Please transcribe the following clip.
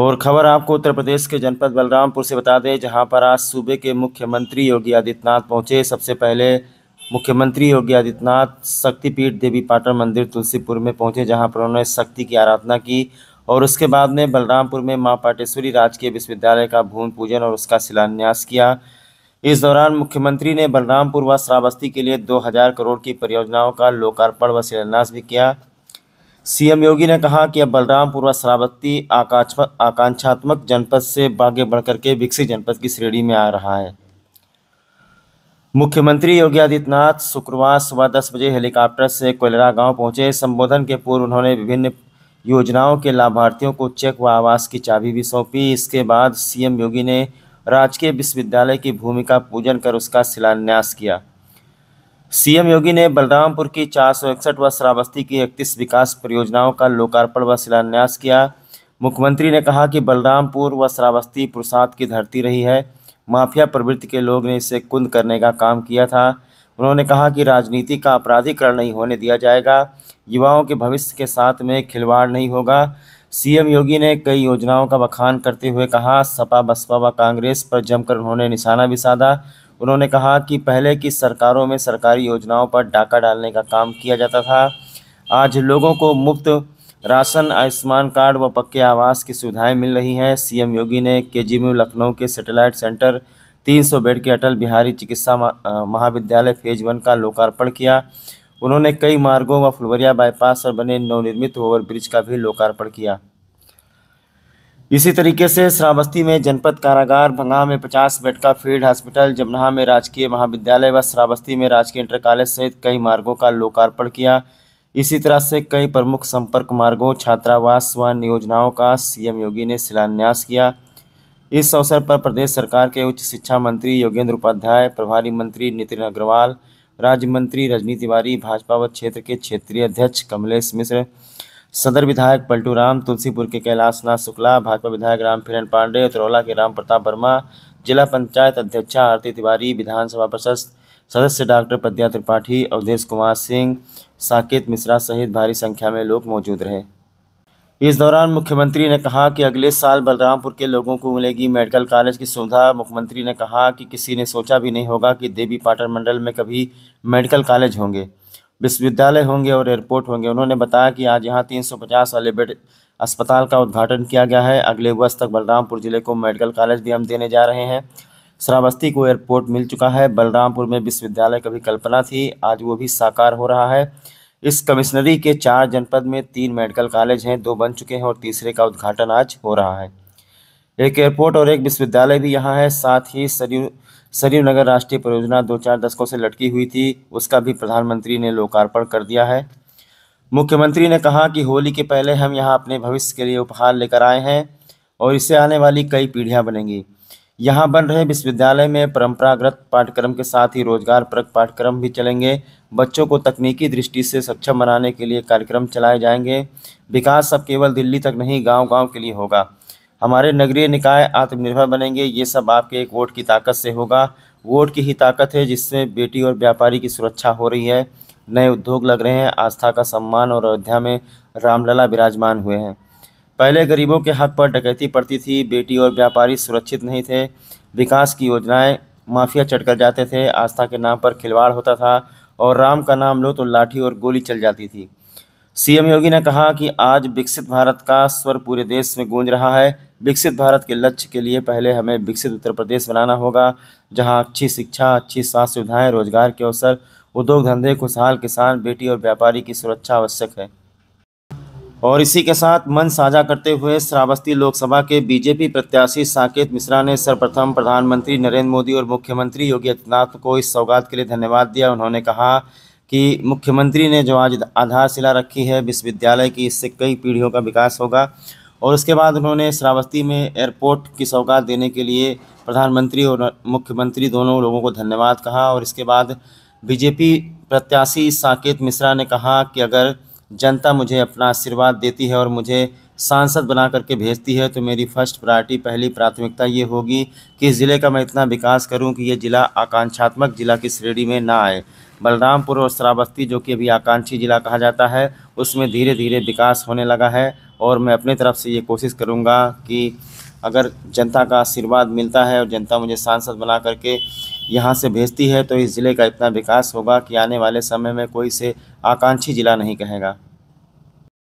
और खबर आपको उत्तर प्रदेश के जनपद बलरामपुर से बता दें जहां पर आज सूबे के मुख्यमंत्री योगी आदित्यनाथ पहुंचे सबसे पहले मुख्यमंत्री योगी आदित्यनाथ शक्तिपीठ देवी पाटन मंदिर तुलसीपुर में पहुंचे जहां पर उन्होंने शक्ति की आराधना की और उसके बाद में बलरामपुर में मां पाटेश्वरी राजकीय विश्वविद्यालय का भूमि पूजन और उसका शिलान्यास किया इस दौरान मुख्यमंत्री ने बलरामपुर व श्रावस्ती के लिए दो करोड़ की परियोजनाओं का लोकार्पण व शिलान्यास भी किया सीएम योगी ने कहा कि अब बलरामपुर व शरावती आकांक्षात्मक जनपद से आगे बढ़कर के विकसित जनपद की श्रेणी में आ रहा है मुख्यमंत्री योगी आदित्यनाथ शुक्रवार सुबह दस बजे हेलीकॉप्टर से कोयलरा गांव पहुंचे संबोधन के पूर्व उन्होंने विभिन्न योजनाओं के लाभार्थियों को चेक व आवास की चाबी भी सौंपी इसके बाद सीएम योगी ने राजकीय विश्वविद्यालय की भूमि का पूजन कर उसका शिलान्यास किया सीएम योगी ने बलरामपुर की चार सौ इकसठ व श्रावस्ती की इकतीस विकास परियोजनाओं का लोकार्पण व शिलान्यास किया मुख्यमंत्री ने कहा कि बलरामपुर व श्रावस्ती प्रसाद की धरती रही है माफिया प्रवृत्ति के लोग ने इसे कुंद करने का काम किया था उन्होंने कहा कि राजनीति का अपराधीकरण नहीं होने दिया जाएगा युवाओं के भविष्य के साथ में खिलवाड़ नहीं होगा सीएम योगी ने कई योजनाओं का बखान करते हुए कहा सपा बसपा व कांग्रेस पर जमकर उन्होंने निशाना भी साधा उन्होंने कहा कि पहले की सरकारों में सरकारी योजनाओं पर डाका डालने का काम किया जाता था आज लोगों को मुफ्त राशन आयुष्मान कार्ड व पक्के आवास की सुविधाएं मिल रही हैं सीएम योगी ने के में लखनऊ के सेटेलाइट सेंटर 300 बेड के अटल बिहारी चिकित्सा महाविद्यालय फेज वन का लोकार्पण किया उन्होंने कई मार्गों व फुलवरिया बाईपास पर बने नवनिर्मित ओवरब्रिज का भी लोकार्पण किया इसी तरीके से श्रावस्ती में जनपद कारागार भंगा में 50 बेड का फील्ड हॉस्पिटल जमनाहा में राजकीय महाविद्यालय व श्रावस्ती में राजकीय इंटर कॉलेज सहित कई मार्गों का लोकार्पण किया इसी तरह से कई प्रमुख संपर्क मार्गों छात्रावास व योजनाओं का सीएम योगी ने शिलान्यास किया इस अवसर पर प्रदेश सरकार के उच्च शिक्षा मंत्री योगेंद्र उपाध्याय प्रभारी मंत्री नितिन अग्रवाल राज्य मंत्री रजनी तिवारी भाजपा व क्षेत्र के क्षेत्रीय अध्यक्ष कमलेश मिश्र सदर विधायक पलटू राम तुलसीपुर के कैलाशनाथ शुक्ला भाजपा विधायक राम फिरन पांडे उतरौला के राम प्रताप वर्मा जिला पंचायत अध्यक्षा आरती तिवारी विधानसभा प्रशस्त सदस्य डॉक्टर प्रद्या त्रिपाठी अवधेश कुमार सिंह साकेत मिश्रा सहित भारी संख्या में लोग मौजूद रहे इस दौरान मुख्यमंत्री ने कहा कि अगले साल बलरामपुर के लोगों को मिलेगी मेडिकल कॉलेज की सुविधा मुख्यमंत्री ने कहा कि किसी ने सोचा भी नहीं होगा कि देवी पाटन मंडल में कभी मेडिकल कॉलेज होंगे विश्वविद्यालय होंगे और एयरपोर्ट होंगे उन्होंने बताया कि आज यहाँ 350 वाले बेड अस्पताल का उद्घाटन किया गया है अगले वर्ष तक बलरामपुर जिले को मेडिकल कॉलेज भी हम देने जा रहे हैं श्रावस्ती को एयरपोर्ट मिल चुका है बलरामपुर में विश्वविद्यालय का भी कल्पना थी आज वो भी साकार हो रहा है इस कमिश्नरी के चार जनपद में तीन मेडिकल कॉलेज हैं दो बन चुके हैं और तीसरे का उद्घाटन आज हो रहा है एक एयरपोर्ट और एक विश्वविद्यालय भी यहाँ है साथ ही सरयू सरयू नगर राष्ट्रीय परियोजना दो चार दशकों से लटकी हुई थी उसका भी प्रधानमंत्री ने लोकार्पण कर दिया है मुख्यमंत्री ने कहा कि होली के पहले हम यहाँ अपने भविष्य के लिए उपहार लेकर आए हैं और इससे आने वाली कई पीढ़ियाँ बनेंगी यहाँ बन रहे विश्वविद्यालय में परंपरागत पाठ्यक्रम के साथ ही रोजगार परक पाठ्यक्रम भी चलेंगे बच्चों को तकनीकी दृष्टि से सक्षम बनाने के लिए कार्यक्रम चलाए जाएंगे विकास अब केवल दिल्ली तक नहीं गांव-गांव के लिए होगा हमारे नगरीय निकाय आत्मनिर्भर बनेंगे ये सब आपके एक वोट की ताकत से होगा वोट की ही ताकत है जिससे बेटी और व्यापारी की सुरक्षा हो रही है नए उद्योग लग रहे हैं आस्था का सम्मान और अयोध्या में रामलला विराजमान हुए हैं पहले गरीबों के हक पर डकैती पड़ती थी बेटी और व्यापारी सुरक्षित नहीं थे विकास की योजनाएं माफिया चढ़कर जाते थे आस्था के नाम पर खिलवाड़ होता था और राम का नाम लो तो लाठी और गोली चल जाती थी सीएम योगी ने कहा कि आज विकसित भारत का स्वर पूरे देश में गूंज रहा है विकसित भारत के लक्ष्य के लिए पहले हमें विकसित उत्तर प्रदेश बनाना होगा जहां अच्छी शिक्षा अच्छी स्वास्थ्य सुविधाएं रोजगार के अवसर उद्योग धंधे खुशहाल किसान बेटी और व्यापारी की सुरक्षा आवश्यक है और इसी के साथ मन साझा करते हुए श्रावस्ती लोकसभा के बीजेपी प्रत्याशी साकेत मिश्रा ने सर्वप्रथम प्रधानमंत्री नरेंद्र मोदी और मुख्यमंत्री योगी आदित्यनाथ को इस सौगात के लिए धन्यवाद दिया उन्होंने कहा कि मुख्यमंत्री ने जो आज आधारशिला रखी है विश्वविद्यालय की इससे कई पीढ़ियों का विकास होगा और उसके बाद उन्होंने श्रावस्ती में एयरपोर्ट की सौगात देने के लिए प्रधानमंत्री और मुख्यमंत्री दोनों लोगों को धन्यवाद कहा और इसके बाद बीजेपी प्रत्याशी साकेत मिश्रा ने कहा कि अगर जनता मुझे अपना आशीर्वाद देती है और मुझे सांसद बना करके भेजती है तो मेरी फर्स्ट प्रायोरिटी पहली प्राथमिकता ये होगी कि इस ज़िले का मैं इतना विकास करूं कि ये ज़िला आकांक्षात्मक ज़िला की श्रेणी में ना आए बलरामपुर और श्रावस्ती जो कि अभी आकांक्षी ज़िला कहा जाता है उसमें धीरे धीरे विकास होने लगा है और मैं अपनी तरफ से ये कोशिश करूँगा कि अगर जनता का आशीर्वाद मिलता है और जनता मुझे सांसद बना करके यहाँ से भेजती है तो इस ज़िले का इतना विकास होगा कि आने वाले समय में कोई से आकांक्षी ज़िला नहीं कहेगा